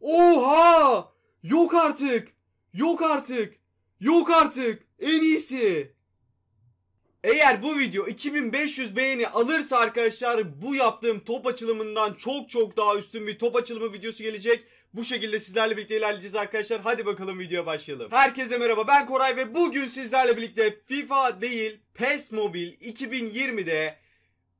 Oha! Yok artık! Yok artık! Yok artık! En iyisi! Eğer bu video 2500 beğeni alırsa arkadaşlar bu yaptığım top açılımından çok çok daha üstün bir top açılımı videosu gelecek. Bu şekilde sizlerle birlikte ilerleyeceğiz arkadaşlar. Hadi bakalım videoya başlayalım. Herkese merhaba ben Koray ve bugün sizlerle birlikte FIFA değil PES Mobile 2020'de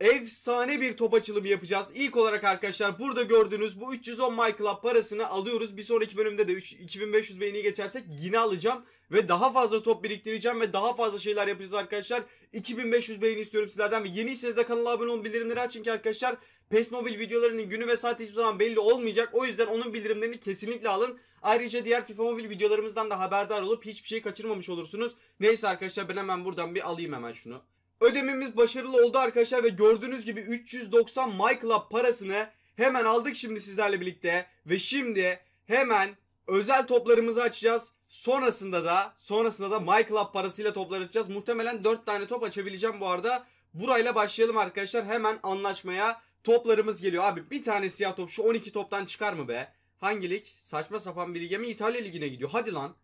efsane bir top açılımı yapacağız. İlk olarak arkadaşlar burada gördüğünüz bu 310 My Club parasını alıyoruz. Bir sonraki bölümde de 3, 2500 beğeni geçersek yine alacağım. Ve daha fazla top biriktireceğim ve daha fazla şeyler yapacağız arkadaşlar. 2500 beğeni istiyorum sizlerden ve yeniyseniz de kanala abone olun bildirimleri açın ki arkadaşlar PES Mobile videolarının günü ve saati hiçbir zaman belli olmayacak. O yüzden onun bildirimlerini kesinlikle alın. Ayrıca diğer FIFA Mobile videolarımızdan da haberdar olup hiçbir şey kaçırmamış olursunuz. Neyse arkadaşlar ben hemen buradan bir alayım hemen şunu. Ödememiz başarılı oldu arkadaşlar ve gördüğünüz gibi 390 MyClub parasını hemen aldık şimdi sizlerle birlikte. Ve şimdi hemen özel toplarımızı açacağız. Sonrasında da sonrasında da MyClub parasıyla toplar açacağız. Muhtemelen 4 tane top açabileceğim bu arada. Burayla başlayalım arkadaşlar. Hemen anlaşmaya toplarımız geliyor. Abi bir tane siyah top şu 12 toptan çıkar mı be? hangilik Saçma sapan bir lige mi? İtalya ligine gidiyor. Hadi lan.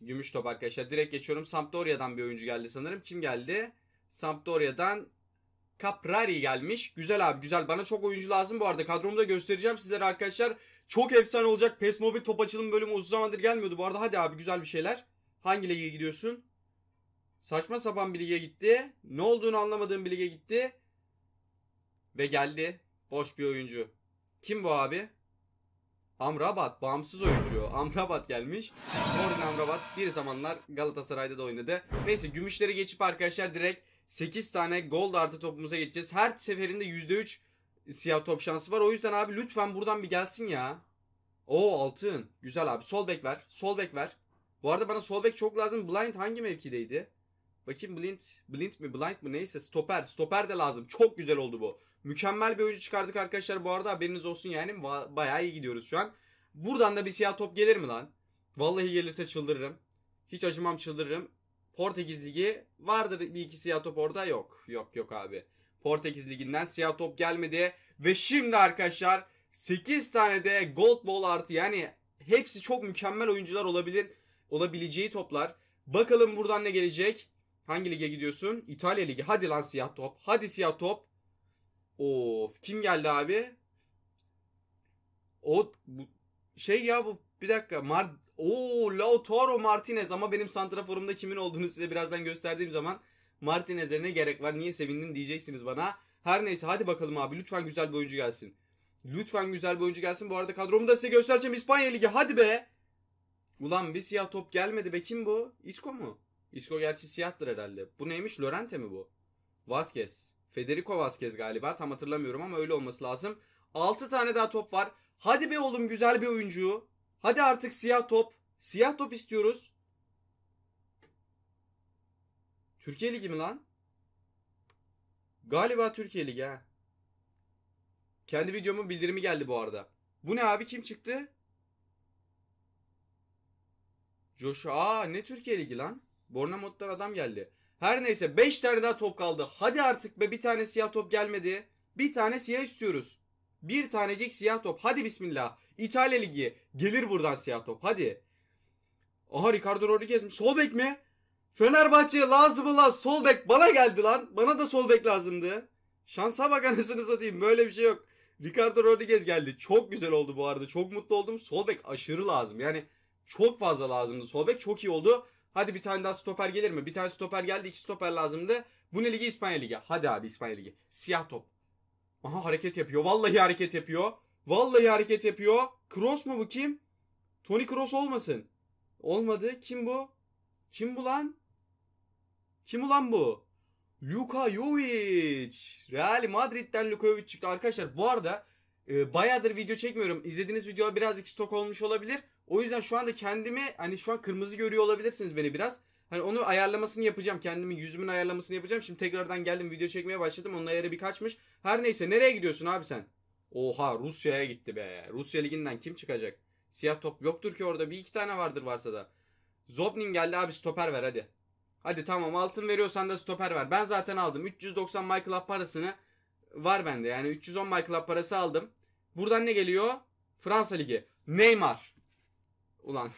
Gümüş top arkadaşlar. Direkt geçiyorum. Sampdoria'dan bir oyuncu geldi sanırım. Kim geldi? Sampdoria'dan Caprari gelmiş. Güzel abi güzel. Bana çok oyuncu lazım bu arada. Kadromu da göstereceğim sizlere arkadaşlar. Çok efsane olacak. PES mobil top açılım bölümü uzun zamandır gelmiyordu. Bu arada hadi abi güzel bir şeyler. Hangi lige gidiyorsun? Saçma sapan bir lige gitti. Ne olduğunu anlamadığım bir lige gitti. Ve geldi. Boş bir oyuncu. Kim bu abi? Amrabat bağımsız oyuncu. Amrabat gelmiş. Orhan Amrabat bir zamanlar Galatasaray'da da oynadı. Neyse gümüşleri geçip arkadaşlar direkt 8 tane gol artı topumuza geçeceğiz. Her seferinde %3 siyah top şansı var. O yüzden abi lütfen buradan bir gelsin ya. O altın. Güzel abi. Sol bek ver. Sol bek ver. Bu arada bana sol bek çok lazım. Blind hangi mevkideydi? Bakayım Blind. Blind mi? Blind mi? Neyse. Stoper. Stoper de lazım. Çok güzel oldu bu. Mükemmel bir oyuncu çıkardık arkadaşlar. Bu arada haberiniz olsun yani. Bayağı iyi gidiyoruz şu an. Buradan da bir siyah top gelir mi lan? Vallahi gelirse çıldırırım. Hiç acımam çıldırırım. Portekiz Ligi vardır bir iki siyah top orada yok. Yok yok abi. Portekiz Ligi'nden siyah top gelmedi. Ve şimdi arkadaşlar 8 tane de gold ball artı yani hepsi çok mükemmel oyuncular olabilir. Olabileceği toplar. Bakalım buradan ne gelecek? Hangi lige gidiyorsun? İtalya Ligi. Hadi lan siyah top. Hadi siyah top. Of kim geldi abi? O bu, şey ya bu bir dakika Mar Oo Lautaro Martinez ama benim santraforumda kimin olduğunu size birazdan gösterdiğim zaman Martinez'e ne gerek var niye sevindin diyeceksiniz bana. Her neyse hadi bakalım abi lütfen güzel bir oyuncu gelsin. Lütfen güzel bir oyuncu gelsin. Bu arada kadromu da size göstereceğim İspanya Ligi hadi be. Ulan bir siyah top gelmedi be kim bu? Isco mu? Isco gerçi siyahtır herhalde. Bu neymiş? Lorente mi bu? Vazquez. Federico Vazquez galiba tam hatırlamıyorum ama öyle olması lazım. 6 tane daha top var. Hadi be oğlum güzel bir oyuncu. Hadi artık siyah top. Siyah top istiyoruz. Türkiye Ligi mi lan? Galiba Türkiye Ligi ha. Kendi videomun bildirimi geldi bu arada. Bu ne abi kim çıktı? Joshua. Aa ne Türkiye Ligi lan? Bournemouth'tan adam geldi. Her neyse 5 tane daha top kaldı. Hadi artık be bir tane siyah top gelmedi. Bir tane siyah istiyoruz. Bir tanecik siyah top. Hadi bismillah. İtalya Ligi. Gelir buradan siyah top. Hadi. Aha Ricardo Rodriguez mi? Sol bek mi? Fenerbahçe lazım olan sol bek bana geldi lan. Bana da sol bek lazımdı. Şansa bak anasını satayım. Böyle bir şey yok. Ricardo Rodriguez geldi. Çok güzel oldu bu arada. Çok mutlu oldum. Sol bek aşırı lazım. Yani çok fazla lazımdı. Sol bek çok iyi oldu. Hadi bir tane daha stoper gelir mi? Bir tane stoper geldi. iki stoper lazımdı. Bu ne ligi? İspanya ligi. Hadi abi İspanya ligi. Siyah top. Aha hareket yapıyor. Vallahi hareket yapıyor. Vallahi hareket yapıyor. Cross mu bu kim? Toni Kroos olmasın. Olmadı. Kim bu? Kim bu lan? Kim ulan bu? Luka Jovic. Real Madrid'den Luka Jovic çıktı. Arkadaşlar bu arada e, bayağıdır video çekmiyorum. İzlediğiniz video birazcık stok olmuş olabilir. O yüzden şu anda kendimi hani şu an kırmızı görüyor olabilirsiniz beni biraz. Hani onu ayarlamasını yapacağım. Kendimi yüzümün ayarlamasını yapacağım. Şimdi tekrardan geldim video çekmeye başladım. Onun ayarı bir kaçmış. Her neyse nereye gidiyorsun abi sen? Oha Rusya'ya gitti be. Rusya liginden kim çıkacak? Siyah top yoktur ki orada. Bir iki tane vardır varsa da. Zobnin geldi abi stoper ver hadi. Hadi tamam altın veriyorsan da stoper ver. Ben zaten aldım. 390 MyClub parasını var bende. Yani 310 MyClub parası aldım. Buradan ne geliyor? Fransa Ligi. Neymar. Ulan.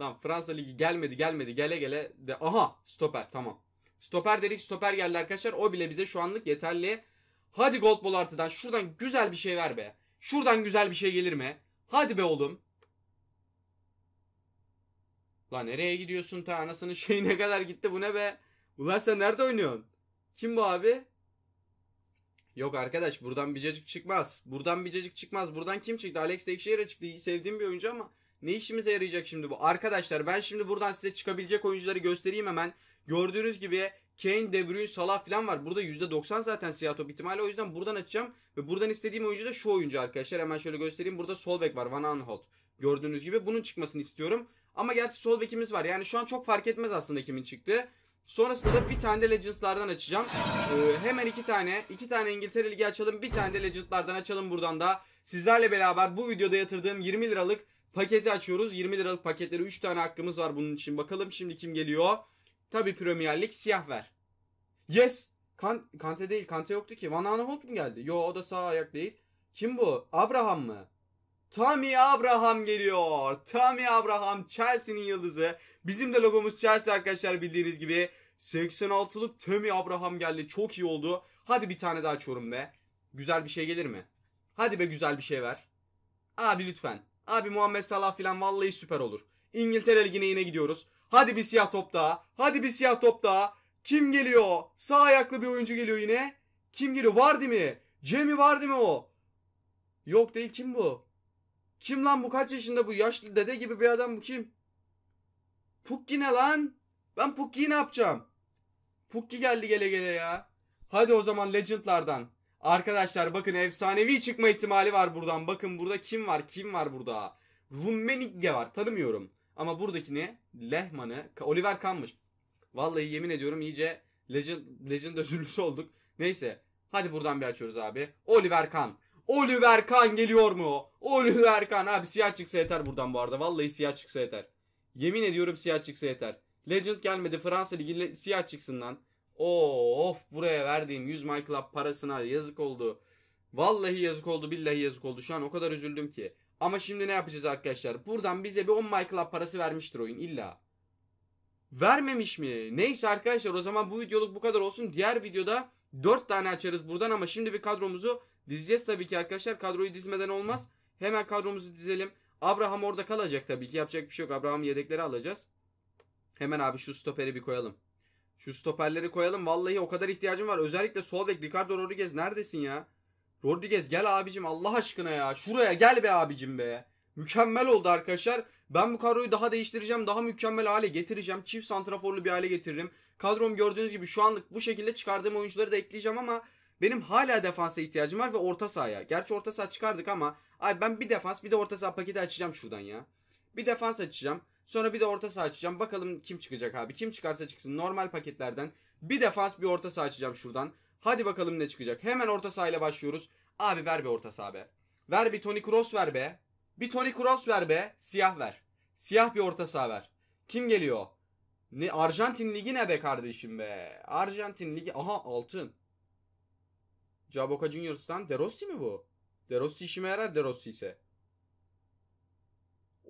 Lan Fransa Ligi gelmedi gelmedi gele gele de aha stoper tamam. Stoper dedik stoper geldi arkadaşlar. O bile bize şu anlık yeterli. Hadi Goldball artıdan şuradan güzel bir şey ver be. Şuradan güzel bir şey gelir mi? Hadi be oğlum. La nereye gidiyorsun ta anasının şeyi ne kadar gitti bu ne be? Ulan sen nerede oynuyorsun? Kim bu abi? Yok arkadaş buradan bir cacık çıkmaz. Buradan bir cacık çıkmaz. Buradan kim çıktı? Alex de Ekşehir'e çıktı. İyi sevdiğim bir oyuncu ama ne işimize yarayacak şimdi bu? Arkadaşlar ben şimdi buradan size çıkabilecek oyuncuları göstereyim hemen. Gördüğünüz gibi Kane, De Bruyne, Salah falan var. Burada %90 zaten siyah top ihtimali. O yüzden buradan açacağım. Ve buradan istediğim oyuncu da şu oyuncu arkadaşlar. Hemen şöyle göstereyim. Burada sol var. Van Aanholt. Gördüğünüz gibi bunun çıkmasını istiyorum. Ama gerçi sol var. Yani şu an çok fark etmez aslında kimin çıktığı. Sonrasında da bir tane de Legends'lardan açacağım. Ee, hemen iki tane. iki tane İngiltere Ligi açalım. Bir tane de Legends'lardan açalım buradan da. Sizlerle beraber bu videoda yatırdığım 20 liralık paketi açıyoruz. 20 liralık paketleri 3 tane hakkımız var bunun için. Bakalım şimdi kim geliyor. Tabi Premier Lig siyah ver. Yes! Kan Kante değil. Kante yoktu ki. Van Aanholt mu geldi? Yo o da sağ ayak değil. Kim bu? Abraham mı? Tammy Abraham geliyor. Tammy Abraham Chelsea'nin yıldızı. Bizim de logomuz Chelsea arkadaşlar bildiğiniz gibi. 86'lık Temi Abraham geldi. Çok iyi oldu. Hadi bir tane daha açıyorum be. Güzel bir şey gelir mi? Hadi be güzel bir şey ver. Abi lütfen. Abi Muhammed Salah filan vallahi süper olur. İngiltere Ligi'ne yine gidiyoruz. Hadi bir siyah top daha. Hadi bir siyah top daha. Kim geliyor? Sağ ayaklı bir oyuncu geliyor yine. Kim geliyor? Vardı mi? Jamie vardı mı o? Yok değil kim bu? Kim lan bu? Kaç yaşında bu? Yaşlı dede gibi bir adam bu kim? Pukki ne lan? Ben Pukki'yi ne yapacağım? Pukki geldi gele gele ya. Hadi o zaman Legend'lardan. Arkadaşlar bakın efsanevi çıkma ihtimali var buradan. Bakın burada kim var? Kim var burada? Rummenigge var. Tanımıyorum. Ama buradaki ne? Lehman'ı Oliver Kahn'mış. Vallahi yemin ediyorum iyice Legend, Legend özürlüsü olduk. Neyse. Hadi buradan bir açıyoruz abi. Oliver Kahn. Oliver Kahn geliyor mu? Oliver Kahn abi siyah çıksa yeter buradan bu arada. Vallahi siyah çıksa yeter. Yemin ediyorum siyah çıksa yeter. Legend gelmedi Fransa Ligi siyah çıksından. lan. of buraya verdiğim 100 My Club parasına yazık oldu. Vallahi yazık oldu billahi yazık oldu. Şu an o kadar üzüldüm ki. Ama şimdi ne yapacağız arkadaşlar? Buradan bize bir 10 My Club parası vermiştir oyun illa. Vermemiş mi? Neyse arkadaşlar o zaman bu videoluk bu kadar olsun. Diğer videoda 4 tane açarız buradan ama şimdi bir kadromuzu dizeceğiz tabii ki arkadaşlar. Kadroyu dizmeden olmaz. Hemen kadromuzu dizelim. Abraham orada kalacak tabii ki. Yapacak bir şey yok. Abraham yedekleri alacağız. Hemen abi şu stoperi bir koyalım. Şu stoperleri koyalım. Vallahi o kadar ihtiyacım var. Özellikle sol bek Ricardo Rodriguez neredesin ya? Rodriguez gel abicim Allah aşkına ya. Şuraya gel be abicim be. Mükemmel oldu arkadaşlar. Ben bu kadroyu daha değiştireceğim. Daha mükemmel hale getireceğim. Çift santraforlu bir hale getiririm. Kadrom gördüğünüz gibi şu anlık bu şekilde çıkardığım oyuncuları da ekleyeceğim ama benim hala defansa ihtiyacım var ve orta sahaya. Gerçi orta saha çıkardık ama ay ben bir defans bir de orta saha paketi açacağım şuradan ya. Bir defans açacağım. Sonra bir de orta saha açacağım. Bakalım kim çıkacak abi. Kim çıkarsa çıksın normal paketlerden. Bir defans bir orta saha açacağım şuradan. Hadi bakalım ne çıkacak. Hemen orta sahayla başlıyoruz. Abi ver bir orta saha be. Ver bir Toni Kroos ver be. Bir Toni Kroos ver be. Siyah ver. Siyah bir orta saha ver. Kim geliyor? Ne Arjantin Ligi ne be kardeşim be. Arjantin Ligi. Aha altın. Caboca Juniors'tan Derossi mi bu? Derossi işime yarar Derossi ise.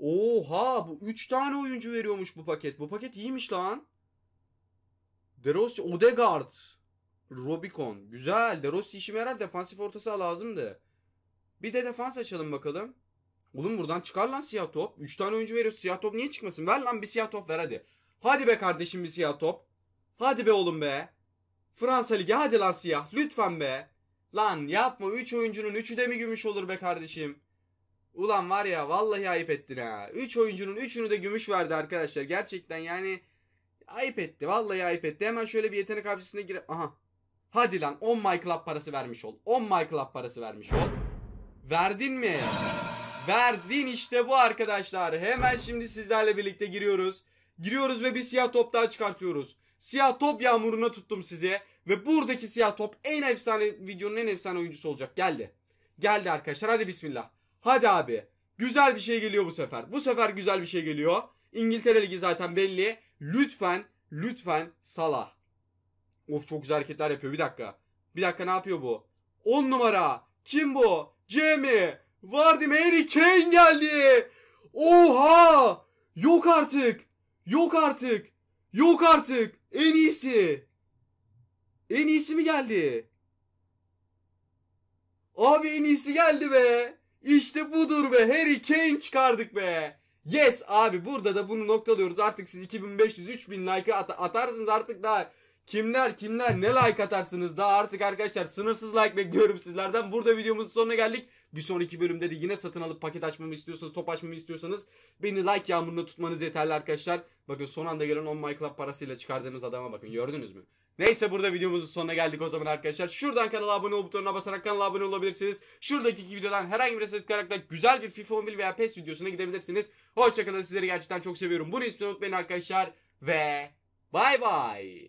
Oha bu 3 tane oyuncu veriyormuş bu paket. Bu paket iyiymiş lan. Derossi, Odegaard, Robicon. Güzel. Derossi işime yarar. Defansif ortası lazımdı. Bir de defans açalım bakalım. Oğlum buradan çıkar lan siyah top. 3 tane oyuncu veriyor. Siyah top niye çıkmasın? Ver lan bir siyah top ver hadi. Hadi be kardeşim bir siyah top. Hadi be oğlum be. Fransa Ligi hadi lan siyah. Lütfen be. Lan yapma 3 oyuncunun 3'ü de mi gümüş olur be kardeşim? Ulan var ya vallahi ayıp ettin ha. 3 üç oyuncunun 3'ünü de gümüş verdi arkadaşlar. Gerçekten yani ayıp etti. Vallahi ayıp etti. Hemen şöyle bir yetenek hapsisine gir. Aha. Hadi lan 10 My Club parası vermiş ol. 10 My Club parası vermiş ol. Verdin mi? Verdin işte bu arkadaşlar. Hemen şimdi sizlerle birlikte giriyoruz. Giriyoruz ve bir siyah top daha çıkartıyoruz. Siyah top yağmuruna tuttum sizi. Ve buradaki siyah top en efsane videonun en efsane oyuncusu olacak. Geldi. Geldi arkadaşlar. Hadi bismillah. Hadi abi. Güzel bir şey geliyor bu sefer. Bu sefer güzel bir şey geliyor. İngiltere Ligi zaten belli. Lütfen, lütfen Salah. Of çok güzel hareketler yapıyor. Bir dakika. Bir dakika ne yapıyor bu? 10 numara. Kim bu? Jamie. Vardy Harry Kane geldi. Oha! Yok artık. Yok artık. Yok artık. En iyisi. En iyisi mi geldi? Abi en iyisi geldi be. İşte budur be. Harry Kane çıkardık be. Yes abi burada da bunu noktalıyoruz. Artık siz 2500-3000 like at atarsınız artık daha kimler kimler ne like atarsınız daha artık arkadaşlar sınırsız like bekliyorum sizlerden. Burada videomuzun sonuna geldik. Bir sonraki bölümde de yine satın alıp paket açmamı istiyorsanız, top açmamı istiyorsanız beni like yağmuruna tutmanız yeterli arkadaşlar. Bakın son anda gelen 10 My Club parasıyla çıkardığımız adama bakın gördünüz mü? Neyse burada videomuzun sonuna geldik o zaman arkadaşlar. Şuradan kanala abone ol butonuna basarak kanala abone olabilirsiniz. Şuradaki videodan herhangi bir reset karakter güzel bir FIFA 11 veya PES videosuna gidebilirsiniz. Hoşçakalın sizleri gerçekten çok seviyorum. Bunu istiyorum unutmayın arkadaşlar. Ve bay bay.